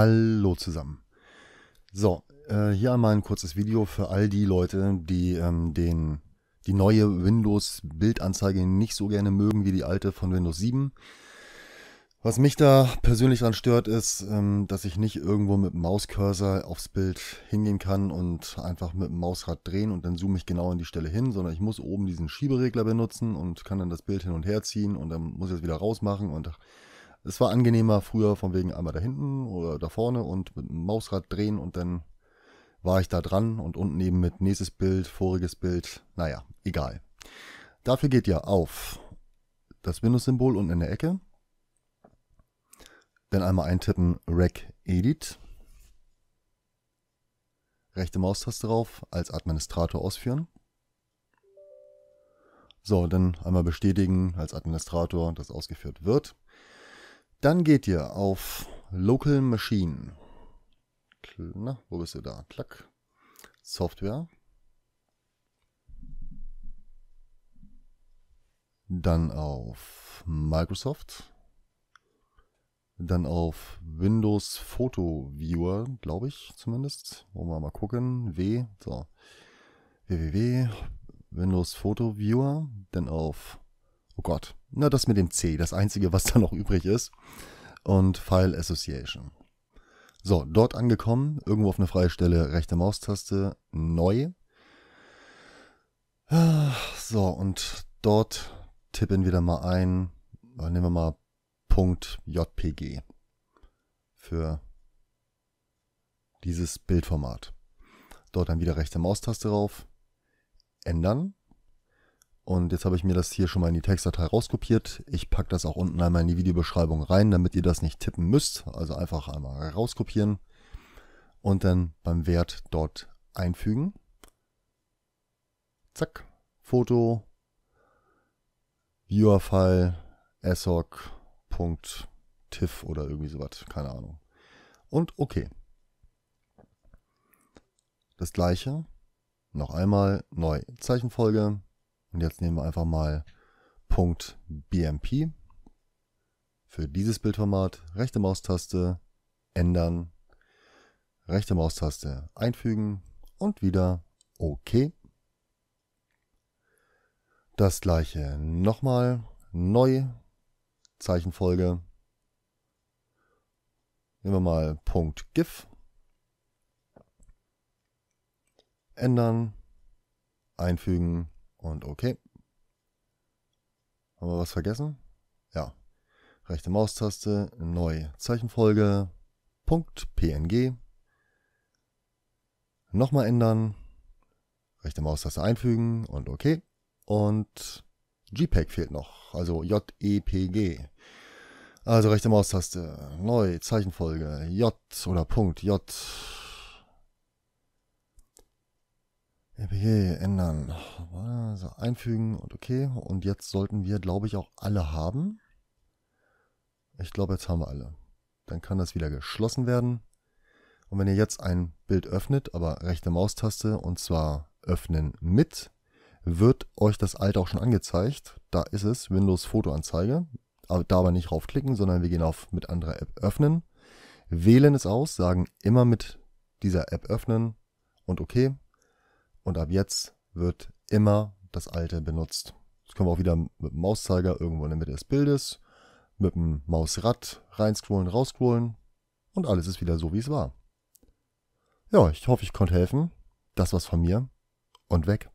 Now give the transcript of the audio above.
Hallo zusammen. So, äh, hier einmal ein kurzes Video für all die Leute, die ähm, den, die neue Windows-Bildanzeige nicht so gerne mögen wie die alte von Windows 7. Was mich da persönlich dran stört, ist, ähm, dass ich nicht irgendwo mit dem Mauscursor aufs Bild hingehen kann und einfach mit dem Mausrad drehen und dann zoome ich genau an die Stelle hin, sondern ich muss oben diesen Schieberegler benutzen und kann dann das Bild hin und her ziehen und dann muss ich es wieder rausmachen und es war angenehmer früher von wegen einmal da hinten oder da vorne und mit dem Mausrad drehen und dann war ich da dran und unten eben mit nächstes Bild, voriges Bild, naja, egal. Dafür geht ihr auf das Windows-Symbol unten in der Ecke. Dann einmal eintippen Rec Edit. Rechte Maustaste drauf, als Administrator ausführen. So, dann einmal bestätigen als Administrator, dass ausgeführt wird. Dann geht ihr auf Local Machine. Na, wo bist du da? Klack. Software. Dann auf Microsoft. Dann auf Windows Photo Viewer, glaube ich zumindest. Wollen wir mal gucken. W. So. www. Windows Photo Viewer. Dann auf oh Gott, na das mit dem C, das einzige, was da noch übrig ist. Und File Association. So, dort angekommen, irgendwo auf einer freien Stelle, rechte Maustaste, neu. So, und dort tippen wir dann mal ein, äh, nehmen wir mal .jpg für dieses Bildformat. Dort dann wieder rechte Maustaste rauf, ändern und jetzt habe ich mir das hier schon mal in die Textdatei rauskopiert. Ich packe das auch unten einmal in die Videobeschreibung rein, damit ihr das nicht tippen müsst. Also einfach einmal rauskopieren und dann beim Wert dort einfügen. Zack, Foto, Viewer-File, ESOC.tiff oder irgendwie sowas, keine Ahnung. Und okay. Das gleiche, noch einmal neu Zeichenfolge, und jetzt nehmen wir einfach mal Punkt .bmp für dieses Bildformat rechte Maustaste ändern, rechte Maustaste einfügen und wieder OK. Das gleiche nochmal, neu, Zeichenfolge. Nehmen wir mal Punkt .gif. Ändern, einfügen, und OK. Haben wir was vergessen? Ja. Rechte Maustaste, neu, Zeichenfolge, Punkt, PNG. Nochmal ändern, rechte Maustaste einfügen und OK. Und JPEG fehlt noch, also JEPG. Also rechte Maustaste, neu, Zeichenfolge, J oder Punkt, J, EPG ändern. Also einfügen und okay. Und jetzt sollten wir, glaube ich, auch alle haben. Ich glaube, jetzt haben wir alle. Dann kann das wieder geschlossen werden. Und wenn ihr jetzt ein Bild öffnet, aber rechte Maustaste und zwar öffnen mit, wird euch das alte auch schon angezeigt. Da ist es, Windows Fotoanzeige. Aber da aber nicht raufklicken, sondern wir gehen auf mit anderer App öffnen, wählen es aus, sagen immer mit dieser App öffnen und okay. Und ab jetzt wird immer das alte benutzt. Jetzt können wir auch wieder mit dem Mauszeiger irgendwo in der Mitte des Bildes, mit dem Mausrad reinscrollen, rausscrollen und alles ist wieder so, wie es war. Ja, ich hoffe, ich konnte helfen. Das war's von mir und weg.